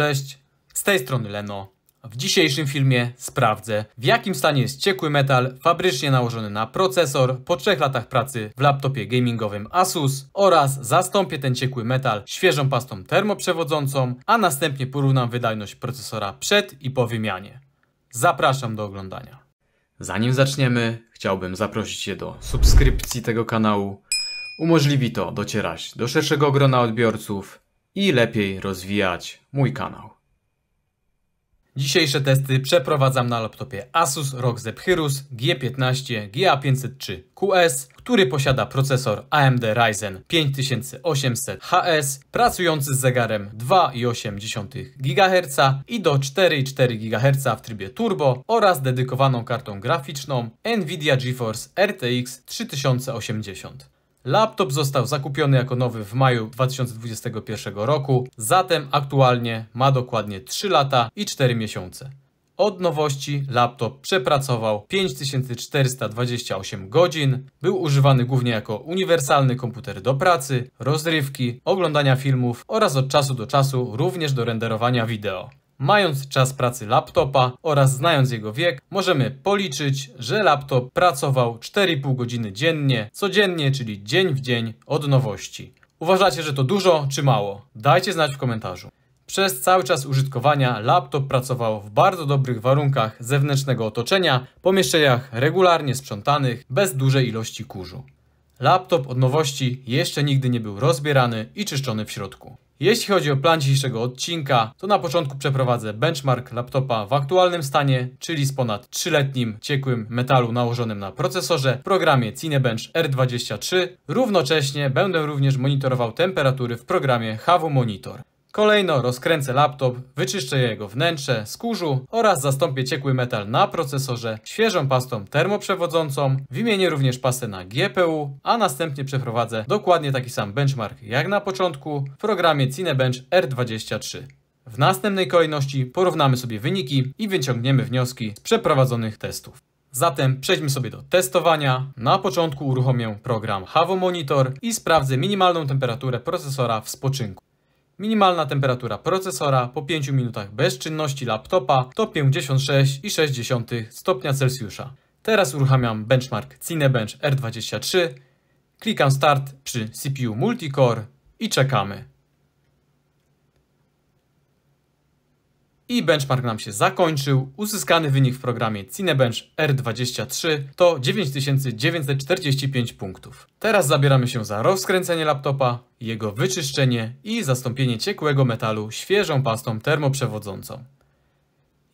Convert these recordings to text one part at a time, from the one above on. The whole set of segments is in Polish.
Cześć, z tej strony Leno. W dzisiejszym filmie sprawdzę, w jakim stanie jest ciekły metal fabrycznie nałożony na procesor po trzech latach pracy w laptopie gamingowym Asus oraz zastąpię ten ciekły metal świeżą pastą termoprzewodzącą, a następnie porównam wydajność procesora przed i po wymianie. Zapraszam do oglądania. Zanim zaczniemy, chciałbym zaprosić Cię do subskrypcji tego kanału. Umożliwi to docierać do szerszego grona odbiorców, i lepiej rozwijać mój kanał. Dzisiejsze testy przeprowadzam na laptopie Asus ROG Zephyrus G15 GA503QS, który posiada procesor AMD Ryzen 5800HS, pracujący z zegarem 2,8 GHz i do 4,4 GHz w trybie turbo oraz dedykowaną kartą graficzną NVIDIA GeForce RTX 3080. Laptop został zakupiony jako nowy w maju 2021 roku, zatem aktualnie ma dokładnie 3 lata i 4 miesiące. Od nowości laptop przepracował 5428 godzin, był używany głównie jako uniwersalny komputer do pracy, rozrywki, oglądania filmów oraz od czasu do czasu również do renderowania wideo. Mając czas pracy laptopa oraz znając jego wiek, możemy policzyć, że laptop pracował 4,5 godziny dziennie, codziennie, czyli dzień w dzień od nowości. Uważacie, że to dużo czy mało? Dajcie znać w komentarzu. Przez cały czas użytkowania laptop pracował w bardzo dobrych warunkach zewnętrznego otoczenia, pomieszczeniach regularnie sprzątanych, bez dużej ilości kurzu. Laptop od nowości jeszcze nigdy nie był rozbierany i czyszczony w środku. Jeśli chodzi o plan dzisiejszego odcinka, to na początku przeprowadzę benchmark laptopa w aktualnym stanie, czyli z ponad 3-letnim ciekłym metalu nałożonym na procesorze w programie Cinebench R23. Równocześnie będę również monitorował temperatury w programie HW Monitor. Kolejno rozkręcę laptop, wyczyszczę jego wnętrze, skórzu oraz zastąpię ciekły metal na procesorze świeżą pastą termoprzewodzącą, wymienię również pastę na GPU, a następnie przeprowadzę dokładnie taki sam benchmark jak na początku w programie Cinebench R23. W następnej kolejności porównamy sobie wyniki i wyciągniemy wnioski z przeprowadzonych testów. Zatem przejdźmy sobie do testowania. Na początku uruchomię program Havo Monitor i sprawdzę minimalną temperaturę procesora w spoczynku. Minimalna temperatura procesora po 5 minutach bezczynności laptopa to 56,6 stopnia Celsjusza. Teraz uruchamiam benchmark Cinebench R23, klikam Start przy CPU Multicore i czekamy. i benchmark nam się zakończył. Uzyskany wynik w programie Cinebench R23 to 9945 punktów. Teraz zabieramy się za rozkręcenie laptopa, jego wyczyszczenie i zastąpienie ciekłego metalu świeżą pastą termoprzewodzącą.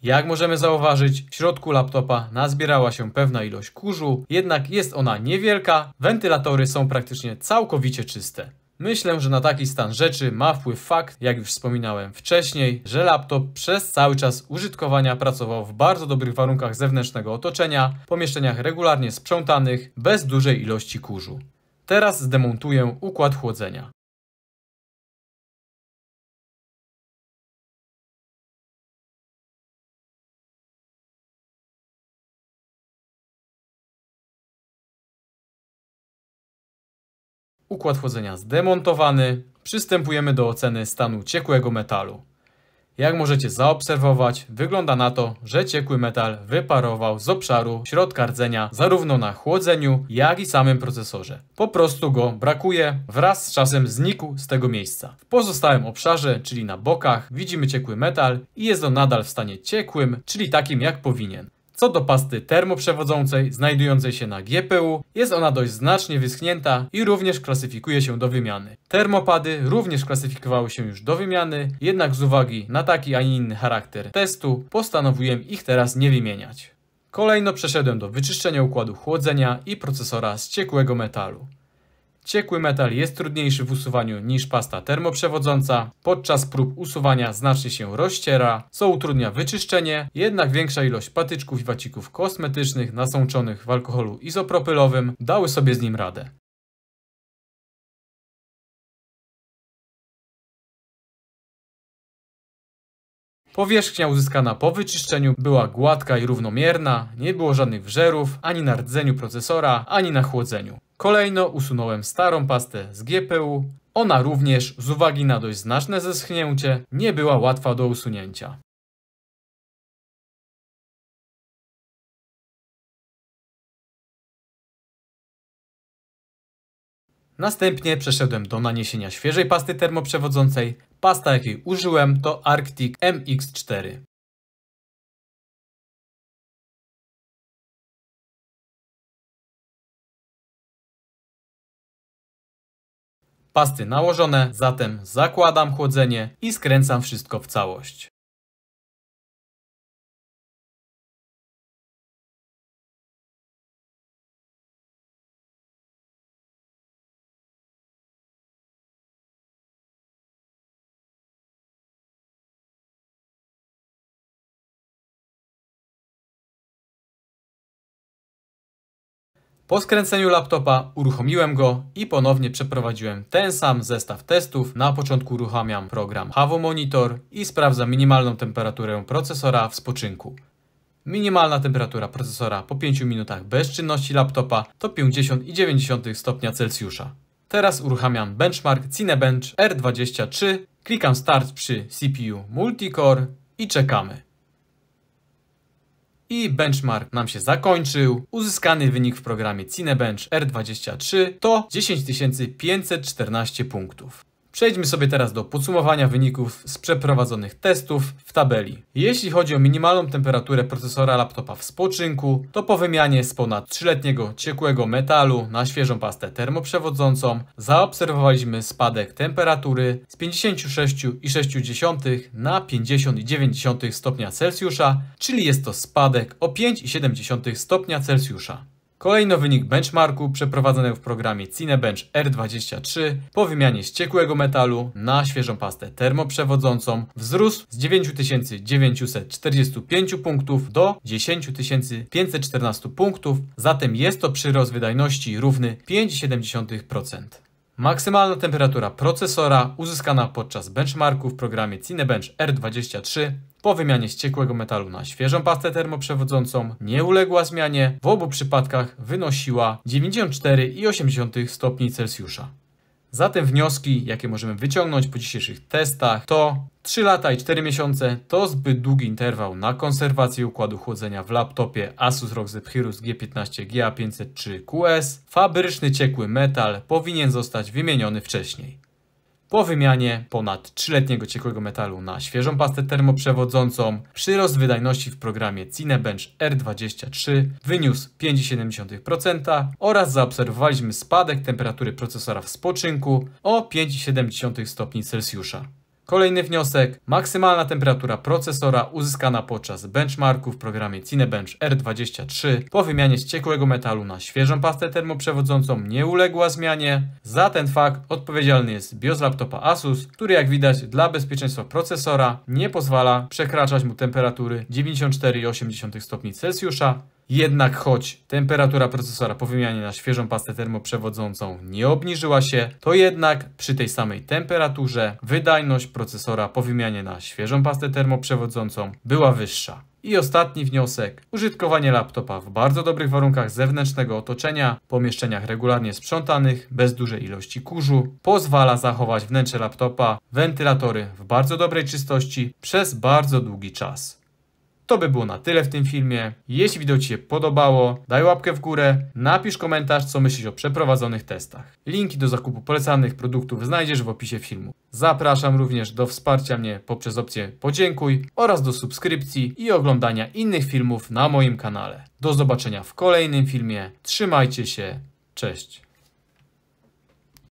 Jak możemy zauważyć, w środku laptopa nazbierała się pewna ilość kurzu, jednak jest ona niewielka, wentylatory są praktycznie całkowicie czyste. Myślę, że na taki stan rzeczy ma wpływ fakt, jak już wspominałem wcześniej, że laptop przez cały czas użytkowania pracował w bardzo dobrych warunkach zewnętrznego otoczenia, pomieszczeniach regularnie sprzątanych, bez dużej ilości kurzu. Teraz zdemontuję układ chłodzenia. Układ chłodzenia zdemontowany. Przystępujemy do oceny stanu ciekłego metalu. Jak możecie zaobserwować, wygląda na to, że ciekły metal wyparował z obszaru środka rdzenia zarówno na chłodzeniu, jak i samym procesorze. Po prostu go brakuje, wraz z czasem znikł z tego miejsca. W pozostałym obszarze, czyli na bokach, widzimy ciekły metal i jest on nadal w stanie ciekłym, czyli takim jak powinien. Co do pasty termoprzewodzącej znajdującej się na GPU, jest ona dość znacznie wyschnięta i również klasyfikuje się do wymiany. Termopady również klasyfikowały się już do wymiany, jednak z uwagi na taki, a nie inny charakter testu postanowiłem ich teraz nie wymieniać. Kolejno przeszedłem do wyczyszczenia układu chłodzenia i procesora z ciekłego metalu. Ciekły metal jest trudniejszy w usuwaniu niż pasta termoprzewodząca, podczas prób usuwania znacznie się rozciera, co utrudnia wyczyszczenie, jednak większa ilość patyczków i wacików kosmetycznych nasączonych w alkoholu izopropylowym dały sobie z nim radę. Powierzchnia uzyskana po wyczyszczeniu była gładka i równomierna, nie było żadnych wżerów ani na rdzeniu procesora, ani na chłodzeniu. Kolejno usunąłem starą pastę z GPU. Ona również, z uwagi na dość znaczne zeschnięcie, nie była łatwa do usunięcia. Następnie przeszedłem do naniesienia świeżej pasty termoprzewodzącej. Pasta jakiej użyłem to Arctic MX4. Pasty nałożone, zatem zakładam chłodzenie i skręcam wszystko w całość. Po skręceniu laptopa uruchomiłem go i ponownie przeprowadziłem ten sam zestaw testów. Na początku uruchamiam program Havo Monitor i sprawdzam minimalną temperaturę procesora w spoczynku. Minimalna temperatura procesora po 5 minutach bezczynności laptopa to 50,9 stopnia Celsjusza. Teraz uruchamiam benchmark Cinebench R23, klikam Start przy CPU Multicore i czekamy i benchmark nam się zakończył. Uzyskany wynik w programie Cinebench R23 to 10514 punktów. Przejdźmy sobie teraz do podsumowania wyników z przeprowadzonych testów w tabeli. Jeśli chodzi o minimalną temperaturę procesora laptopa w spoczynku, to po wymianie z ponad 3-letniego ciekłego metalu na świeżą pastę termoprzewodzącą zaobserwowaliśmy spadek temperatury z 56,6 na 50,9 stopnia Celsjusza, czyli jest to spadek o 5,7 stopnia Celsjusza. Kolejno wynik benchmarku przeprowadzonego w programie Cinebench R23 po wymianie z ciekłego metalu na świeżą pastę termoprzewodzącą wzrósł z 9945 punktów do 10514 punktów, zatem jest to przyrost wydajności równy 5,7%. Maksymalna temperatura procesora uzyskana podczas benchmarku w programie Cinebench R23 po wymianie ściekłego metalu na świeżą pastę termoprzewodzącą nie uległa zmianie, w obu przypadkach wynosiła 94,8 stopni Celsjusza. Zatem wnioski, jakie możemy wyciągnąć po dzisiejszych testach, to 3 lata i 4 miesiące to zbyt długi interwał na konserwację układu chłodzenia w laptopie Asus ROG Zephyrus G15 GA503 QS. Fabryczny ciekły metal powinien zostać wymieniony wcześniej. Po wymianie ponad 3-letniego ciekłego metalu na świeżą pastę termoprzewodzącą, przyrost wydajności w programie Cinebench R23 wyniósł 5,7% oraz zaobserwowaliśmy spadek temperatury procesora w spoczynku o 5,7 stopni Celsjusza. Kolejny wniosek. Maksymalna temperatura procesora uzyskana podczas benchmarku w programie Cinebench R23 po wymianie z ciekłego metalu na świeżą pastę termoprzewodzącą nie uległa zmianie. Za ten fakt odpowiedzialny jest BIOS laptopa Asus, który jak widać dla bezpieczeństwa procesora nie pozwala przekraczać mu temperatury 94,8 stopni Celsjusza jednak choć temperatura procesora po wymianie na świeżą pastę termoprzewodzącą nie obniżyła się, to jednak przy tej samej temperaturze wydajność procesora po wymianie na świeżą pastę termoprzewodzącą była wyższa. I ostatni wniosek. Użytkowanie laptopa w bardzo dobrych warunkach zewnętrznego otoczenia, pomieszczeniach regularnie sprzątanych, bez dużej ilości kurzu, pozwala zachować wnętrze laptopa, wentylatory w bardzo dobrej czystości przez bardzo długi czas. To by było na tyle w tym filmie. Jeśli wideo Ci się podobało, daj łapkę w górę, napisz komentarz, co myślisz o przeprowadzonych testach. Linki do zakupu polecanych produktów znajdziesz w opisie filmu. Zapraszam również do wsparcia mnie poprzez opcję podziękuj oraz do subskrypcji i oglądania innych filmów na moim kanale. Do zobaczenia w kolejnym filmie. Trzymajcie się. Cześć.